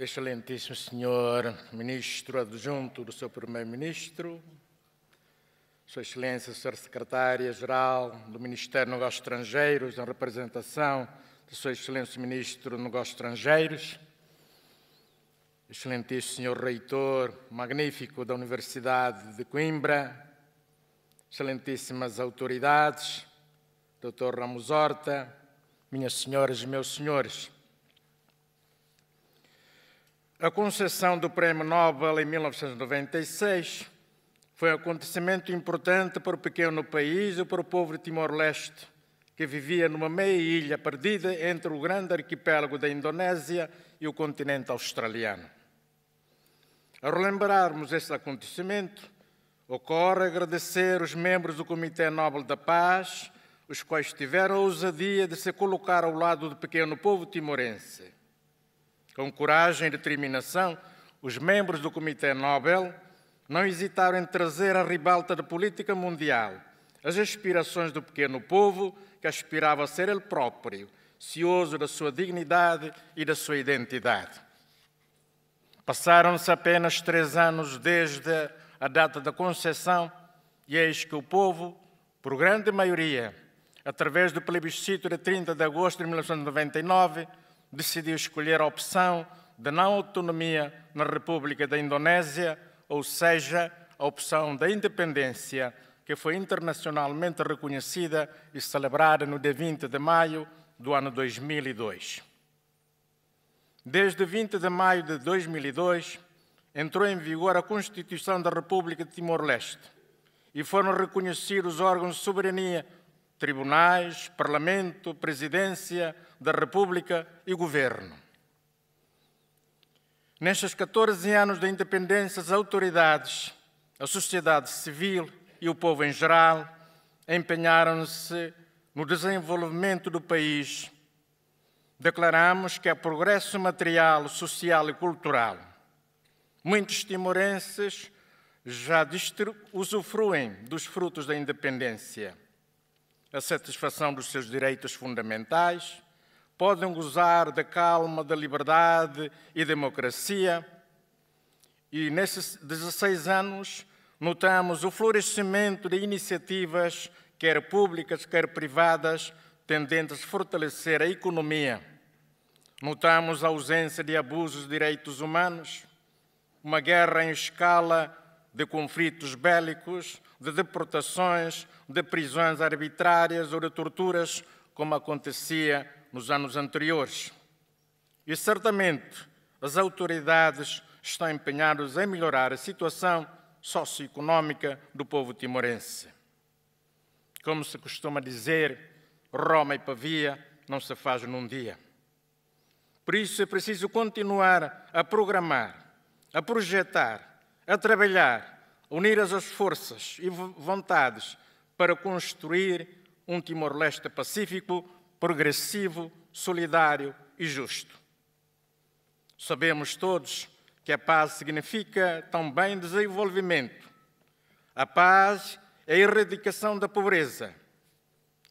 Excelentíssimo Senhor Ministro Adjunto do seu Primeiro-Ministro, Sua Excelência, Sra. Secretária-Geral do Ministério dos Negócios Estrangeiros, em representação de Sua Excelência Ministro dos Negócios Estrangeiros, Excelentíssimo Senhor Reitor, magnífico da Universidade de Coimbra, Excelentíssimas autoridades, Dr. Ramos Horta, minhas senhoras e meus senhores, a concessão do Prémio Nobel em 1996 foi um acontecimento importante para o pequeno país e para o povo de Timor-Leste, que vivia numa meia-ilha perdida entre o grande arquipélago da Indonésia e o continente australiano. Ao relembrarmos este acontecimento, ocorre agradecer os membros do Comitê Nobel da Paz, os quais tiveram a ousadia de se colocar ao lado do pequeno povo timorense com coragem e determinação, os membros do Comitê Nobel não hesitaram em trazer à ribalta da política mundial as aspirações do pequeno povo que aspirava a ser ele próprio, cioso da sua dignidade e da sua identidade. Passaram-se apenas três anos desde a data da concessão e eis que o povo, por grande maioria, através do plebiscito de 30 de agosto de 1999, decidiu escolher a opção de não autonomia na República da Indonésia, ou seja, a opção da independência, que foi internacionalmente reconhecida e celebrada no dia 20 de maio do ano 2002. Desde 20 de maio de 2002, entrou em vigor a Constituição da República de Timor-Leste e foram reconhecidos órgãos de soberania tribunais, parlamento, presidência da República e governo. Nestes 14 anos de independência, as autoridades, a sociedade civil e o povo em geral empenharam-se no desenvolvimento do país. Declaramos que há progresso material, social e cultural. Muitos timorenses já usufruem dos frutos da independência a satisfação dos seus direitos fundamentais, podem gozar da calma, da liberdade e democracia. E nesses 16 anos notamos o florescimento de iniciativas, quer públicas, quer privadas, tendentes a fortalecer a economia. Notamos a ausência de abusos de direitos humanos, uma guerra em escala de conflitos bélicos, de deportações, de prisões arbitrárias ou de torturas, como acontecia nos anos anteriores. E certamente as autoridades estão empenhadas em melhorar a situação socioeconómica do povo timorense. Como se costuma dizer, Roma e Pavia não se faz num dia. Por isso é preciso continuar a programar, a projetar a trabalhar, unir as forças e vontades para construir um Timor-Leste pacífico, progressivo, solidário e justo. Sabemos todos que a paz significa também desenvolvimento. A paz é a erradicação da pobreza.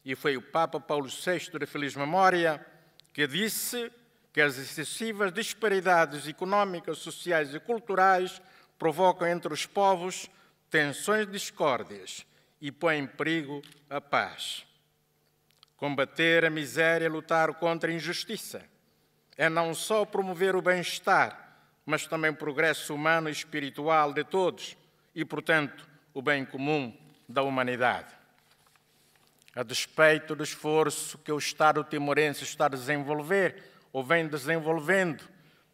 E foi o Papa Paulo VI, de feliz memória, que disse que as excessivas disparidades económicas, sociais e culturais provocam entre os povos tensões discórdias e põem em perigo a paz. Combater a miséria e lutar contra a injustiça é não só promover o bem-estar, mas também o progresso humano e espiritual de todos e, portanto, o bem comum da humanidade. A despeito do esforço que o Estado timorense está a desenvolver ou vem desenvolvendo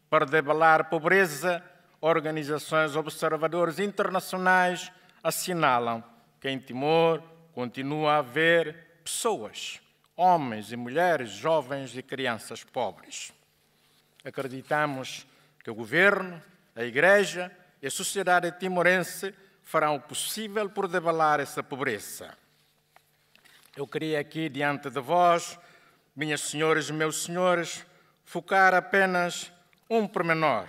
para debelar a pobreza, organizações observadoras internacionais assinalam que em Timor continua a haver pessoas, homens e mulheres, jovens e crianças pobres. Acreditamos que o governo, a Igreja e a sociedade timorense farão o possível por debelar essa pobreza. Eu queria aqui, diante de vós, minhas senhoras e meus senhores, focar apenas um pormenor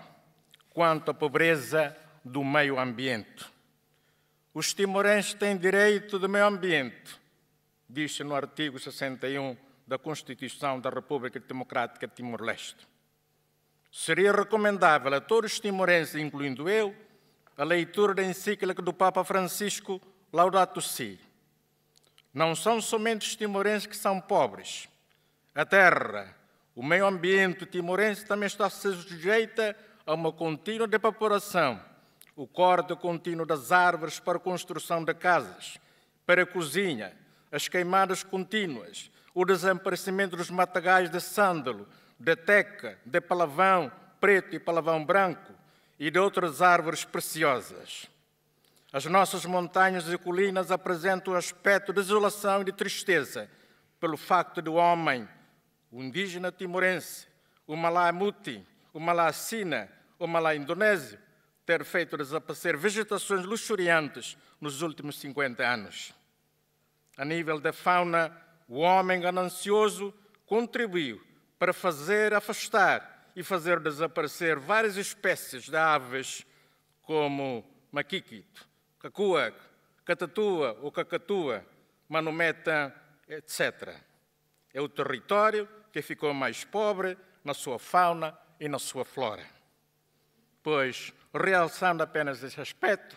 quanto à pobreza do meio ambiente. Os timorenses têm direito do meio ambiente, diz-se no artigo 61 da Constituição da República Democrática de Timor-Leste. Seria recomendável a todos os timorenses, incluindo eu, a leitura da encíclica do Papa Francisco Laudato Si. Não são somente os timorenses que são pobres. A terra, o meio ambiente timorense também está sujeita a uma contínua depaporação, o corte contínuo das árvores para a construção de casas, para a cozinha, as queimadas contínuas, o desaparecimento dos matagais de sândalo, de teca, de palavão preto e palavão branco e de outras árvores preciosas. As nossas montanhas e colinas apresentam um aspecto de desolação e de tristeza pelo facto do homem, o indígena timorense, o Malamuti, uma lá China, uma lá Indonésia, ter feito desaparecer vegetações luxuriantes nos últimos 50 anos. A nível da fauna, o homem ganancioso contribuiu para fazer afastar e fazer desaparecer várias espécies de aves, como maquiquito, cacua, catatua ou cacatua, manometa, etc. É o território que ficou mais pobre na sua fauna e na sua flora. Pois, realçando apenas este aspecto,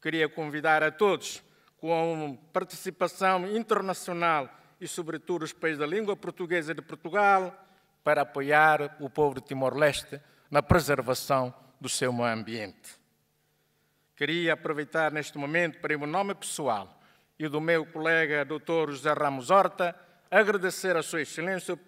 queria convidar a todos, com participação internacional e, sobretudo, os países da língua portuguesa de Portugal, para apoiar o povo de Timor-Leste na preservação do seu meio ambiente. Queria aproveitar neste momento, para o nome pessoal e do meu colega Dr. José Ramos Horta, agradecer a Sua Excelência,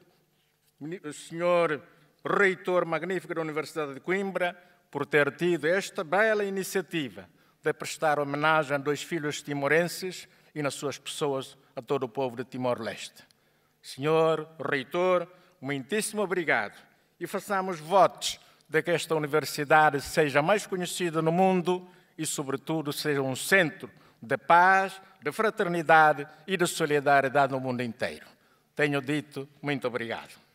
o Sr reitor magnífico da Universidade de Coimbra, por ter tido esta bela iniciativa de prestar homenagem a dois filhos timorenses e nas suas pessoas a todo o povo de Timor-Leste. Senhor Reitor, muitíssimo obrigado e façamos votos de que esta universidade seja mais conhecida no mundo e, sobretudo, seja um centro de paz, de fraternidade e de solidariedade no mundo inteiro. Tenho dito muito obrigado.